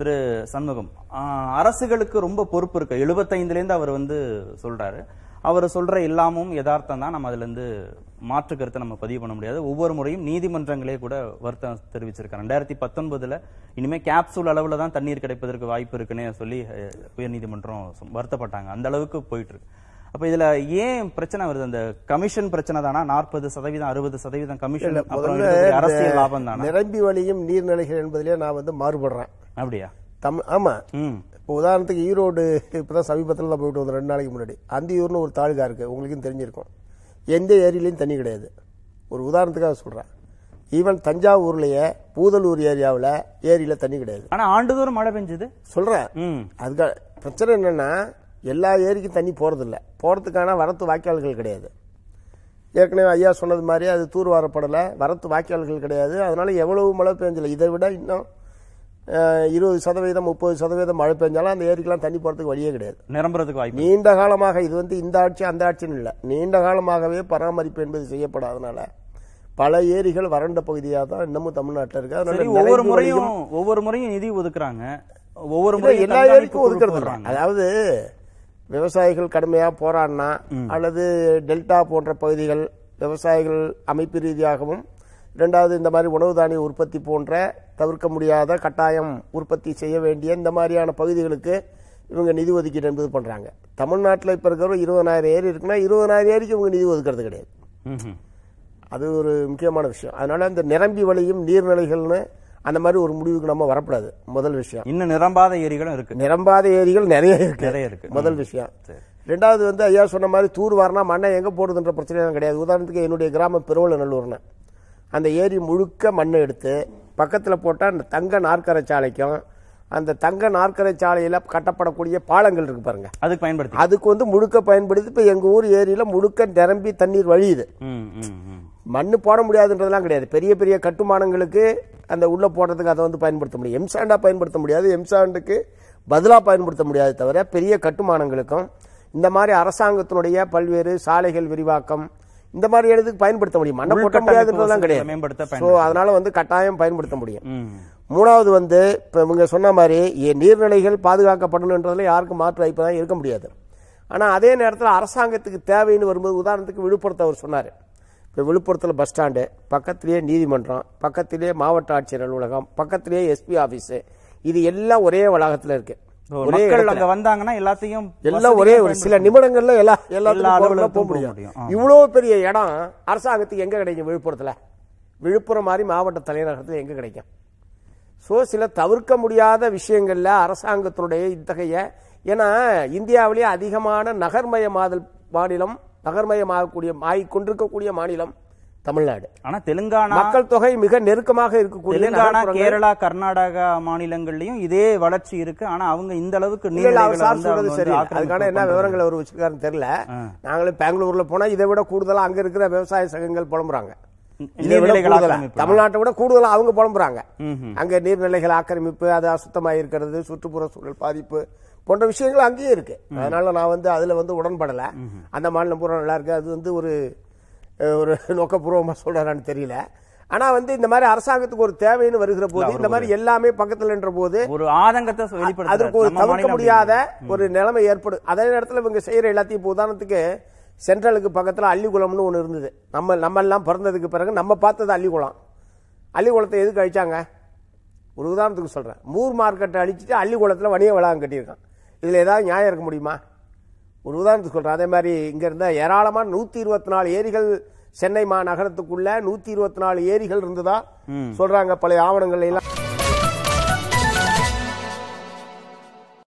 திரு சண்முகம் அரசுகளுக்கு ரொம்ப பொறுப்பு இருக்கு எழுபத்தைந்துலேருந்து அவர் வந்து சொல்றாரு அவர் சொல்ற எல்லாமும் யதார்த்தம் தான் நம்ம அதுலேருந்து மாற்று கருத்தை நம்ம பதிவு பண்ண முடியாது ஒவ்வொரு முறையும் நீதிமன்றங்களே கூட வருத்தம் தெரிவிச்சிருக்காங்க ரெண்டாயிரத்தி பத்தொன்பதுல இனிமே கேப்சூல் அளவுல தான் தண்ணீர் கிடைப்பதற்கு வாய்ப்பு இருக்குன்னு சொல்லி உயர்நீதிமன்றம் வருத்தப்பட்டாங்க அந்த அளவுக்கு போயிட்டு இருக்கு அப்ப இதுல ஏன் பிரச்சனை வருது அந்த கமிஷன் பிரச்சனை தானா நாற்பது சதவீதம் அறுபது சதவீதம் கமிஷன் அரசியல் லாபம் தான் நிரம்பி வழியும் நீர்நிலைகள் என்பதிலே நான் வந்து மாறுபடுறேன் அப்படியா தமிழ் ஆமாம் இப்போ உதாரணத்துக்கு ஈரோடு இப்போ தான் சமீபத்தில் தான் போயிட்டு வந்தோம் ரெண்டு நாளைக்கு முன்னாடி அந்தியூர்னு ஒரு தாலுகா இருக்குது உங்களுக்கும் தெரிஞ்சிருக்கும் எந்த ஏரியிலையும் தண்ணி கிடையாது ஒரு உதாரணத்துக்காக சொல்கிறேன் ஈவன் தஞ்சாவூர்லேயே பூதலூர் ஏரியாவில் ஏரியில் தண்ணி கிடையாது ஆனால் ஆண்டுதோறும் மழை பெஞ்சுது சொல்கிறேன் அதுக்காக பிரச்சனை என்னென்னா எல்லா ஏரிக்கும் தண்ணி போகிறதில்ல போகிறதுக்கான வரத்து வாய்க்கால்கள் கிடையாது ஏற்கனவே ஐயா சொன்னது மாதிரி அது தூர்வாரப்படலை வரத்து வாய்க்கால்கள் கிடையாது அதனால் எவ்வளவு மழை பெஞ்சலை இதை விட இன்னும் இருபது சதவீதம் முப்பது சதவீதம் மழை பெஞ்சாலும் அந்த ஏரிக்கெல்லாம் தண்ணி போகிறதுக்கு வழியே கிடையாது நிரம்புறதுக்கு வாய்ப்பு நீண்ட காலமாக இது வந்து இந்த ஆட்சி அந்த ஆட்சின்னு இல்லை நீண்ட காலமாகவே பராமரிப்பு என்பது செய்யப்படாதனால பல ஏரிகள் வறண்ட பகுதியாக தான் இன்னமும் தமிழ்நாட்டில் இருக்கு அதனால ஒவ்வொரு முறையும் ஒவ்வொரு முறையும் நிதி ஒதுக்குறாங்க ஒவ்வொரு முறையும் எல்லா ஏரிக்கும் ஒதுக்கிறது அதாவது விவசாயிகள் கடுமையாக போராடினா அல்லது டெல்டா போன்ற பகுதிகள் விவசாயிகள் அமைப்பு ரீதியாகவும் ரெண்டாவது இந்த மாதிரி உணவு தானிய உற்பத்தி போன்ற தவிர்க்க முடியாத கட்டாயம் உற்பத்தி செய்ய வேண்டிய இந்த மாதிரியான பகுதிகளுக்கு இவங்க நிதி ஒதுக்கீடு என்பது பண்ணுறாங்க தமிழ்நாட்டில் இப்போ இருக்கிற இருபதனாயிரம் ஏரி இருக்குன்னா இருபதனாயிரம் ஏரிக்கு இவங்க நிதி ஒதுக்கிறது கிடையாது அது ஒரு முக்கியமான விஷயம் அதனால் அந்த நிரம்பி வழியும் நீர்நிலைகள்னு அந்த மாதிரி ஒரு முடிவுக்கு நம்ம வரக்கூடாது முதல் விஷயம் இன்னும் நிரம்பாத ஏரிகளும் இருக்கு நிரம்பாத ஏரிகள் நிறைய இருக்கு நிறைய இருக்கு முதல் விஷயம் ரெண்டாவது வந்து ஐயா சொன்ன மாதிரி தூர் வாரினா மண்ணை எங்கே போடுதுன்ற பிரச்சனை கிடையாது உதாரணத்துக்கு என்னுடைய கிராமம் பெருவளநல்லூர்னு அந்த ஏரி முழுக்க மண்ணை எடுத்து பக்கத்தில் போட்டால் அந்த தங்க நாற்கரை சாலைக்கும் அந்த தங்க நாற்கரை சாலையில் கட்டப்படக்கூடிய பாலங்கள் இருக்கு பாருங்க அதுக்கு பயன்படுத்தி அதுக்கு வந்து முழுக்க பயன்படுத்தி இப்போ எங்கள் ஊர் ஏரியில் முழுக்க நிரம்பி தண்ணீர் வழியுது மண் போட முடியாதுன்றதுலாம் கிடையாது பெரிய பெரிய கட்டுமானங்களுக்கு அந்த உள்ளே போடுறதுக்கு அதை வந்து பயன்படுத்த முடியும் எம்சாண்டாக பயன்படுத்த முடியாது எம்சாண்டுக்கு பதிலாக பயன்படுத்த முடியாது தவிர பெரிய கட்டுமானங்களுக்கும் இந்த மாதிரி அரசாங்கத்தினுடைய பல்வேறு சாலைகள் விரிவாக்கம் இந்த மாதிரி இடத்துக்கு பயன்படுத்த முடியும் மண்ணை போட்ட முடியாதுன்றதுலாம் கிடையாது ஸோ அதனால வந்து கட்டாயம் பயன்படுத்த முடியும் மூணாவது வந்து இப்போ இவங்க சொன்ன மாதிரி நீர்நிலைகள் பாதுகாக்கப்படணுன்றதுல யாருக்கும் மாற்று வாய்ப்பு தான் இருக்க முடியாது ஆனால் அதே நேரத்தில் அரசாங்கத்துக்கு தேவைன்னு வரும்போது உதாரணத்துக்கு விழுப்புரத்தை அவர் சொன்னார் இப்போ விழுப்புரத்தில் பஸ் ஸ்டாண்டு பக்கத்திலேயே நீதிமன்றம் பக்கத்திலே மாவட்ட ஆட்சியர் அலுவலகம் பக்கத்திலே எஸ்பி ஆஃபீஸு இது எல்லாம் ஒரே வளாகத்தில் இருக்குது மக்கள் அங்க வந்தாங்கன்னா எல்லாத்தையும் எல்லாம் ஒரே ஒரு சில நிமிடங்கள்ல எல்லா எல்லாத்துக்கும் போக முடியும் இவ்வளவு பெரிய இடம் அரசாங்கத்துக்கு எங்க கிடைக்கும் விழுப்புரத்துல விழுப்புரம் மாதிரி மாவட்ட தலைநகரத்துல எங்க கிடைக்கும் சோ சில தவிர்க்க முடியாத விஷயங்கள்ல அரசாங்கத்தினுடைய இத்தகைய ஏன்னா இந்தியாவிலேயே அதிகமான நகர்மயமாதல் மாநிலம் நகர்மயமாகக்கூடிய ஆகிக்கொண்டிருக்கக்கூடிய மாநிலம் தமிழ்நாடு ஆனா தெலுங்கானா மக்கள் தொகை மிக நெருக்கமாக இருக்கக்கூடிய தெலுங்கானா கேரளா கர்நாடகா மாநிலங்கள்லயும் இதே வளர்ச்சி இருக்கு ஆனா அவங்க இந்த அளவுக்கு சொல்றது சரி அதுக்கான என்ன விவரங்கள் அவர் வச்சிருக்காருன்னு தெரியல நாங்களும் பெங்களூர்ல போனா இதை விட கூடுதலா அங்க இருக்கிற விவசாய சங்கங்கள் புலம்புறாங்க தமிழ்நாட்டை விட கூடுதலா அவங்க புலம்புறாங்க அங்க நீர்நிலைகள் ஆக்கிரமிப்பு அது அசுத்தமாக இருக்கிறது சுற்றுப்புற சூழல் பாதிப்பு போன்ற விஷயங்கள் அங்கேயே இருக்கு அதனால நான் வந்து அதுல வந்து உடன்படலை அந்த மாநிலம் பூரா நல்லா இருக்கு அது வந்து ஒரு ஒரு நோக்கப்பூர்வமாக சொல்கிறான்னு தெரியல ஆனா வந்து இந்த மாதிரி அரசாங்கத்துக்கு ஒரு தேவைன்னு வருகிற போது இந்த மாதிரி எல்லாமே பக்கத்தில் என்ற போது ஒரு ஆதங்கத்தை அதற்கு ஒரு தவிர்க்க முடியாத ஒரு நிலைமை ஏற்படும் அதே நேரத்தில் இவங்க செய்யற எல்லாத்தையும் இப்போ உதாரணத்துக்கு சென்ட்ரலுக்கு பக்கத்தில் அள்ளிக்குளம்னு ஒன்று இருந்தது நம்ம நம்ம எல்லாம் பிறந்ததுக்கு பிறகு நம்ம பார்த்தது அள்ளிக்குளம் அள்ளிக்குளத்தை எதுக்கு அழிச்சாங்க ஒரு உதாரணத்துக்கு சொல்கிறேன் மூர் மார்க்கெட்டை அழிச்சிட்டு அள்ளிக்குளத்தில் வணிக வளாகம் கட்டியிருக்கான் இதில் ஏதாவது நியாயம் இருக்க முடியுமா ஒரு உதாரணத்துக்கு சொல்கிறேன் அதே மாதிரி இங்கே இருந்தால் ஏராளமான நூற்றி இருபத்தி நாலு ஏரிகள் சென்னை மாநகரத்துக்குள்ள நூற்றி இருபத்தி நாலு ஏரிகள் இருந்ததா சொல்கிறாங்க பழைய ஆவணங்கள் எல்லாம்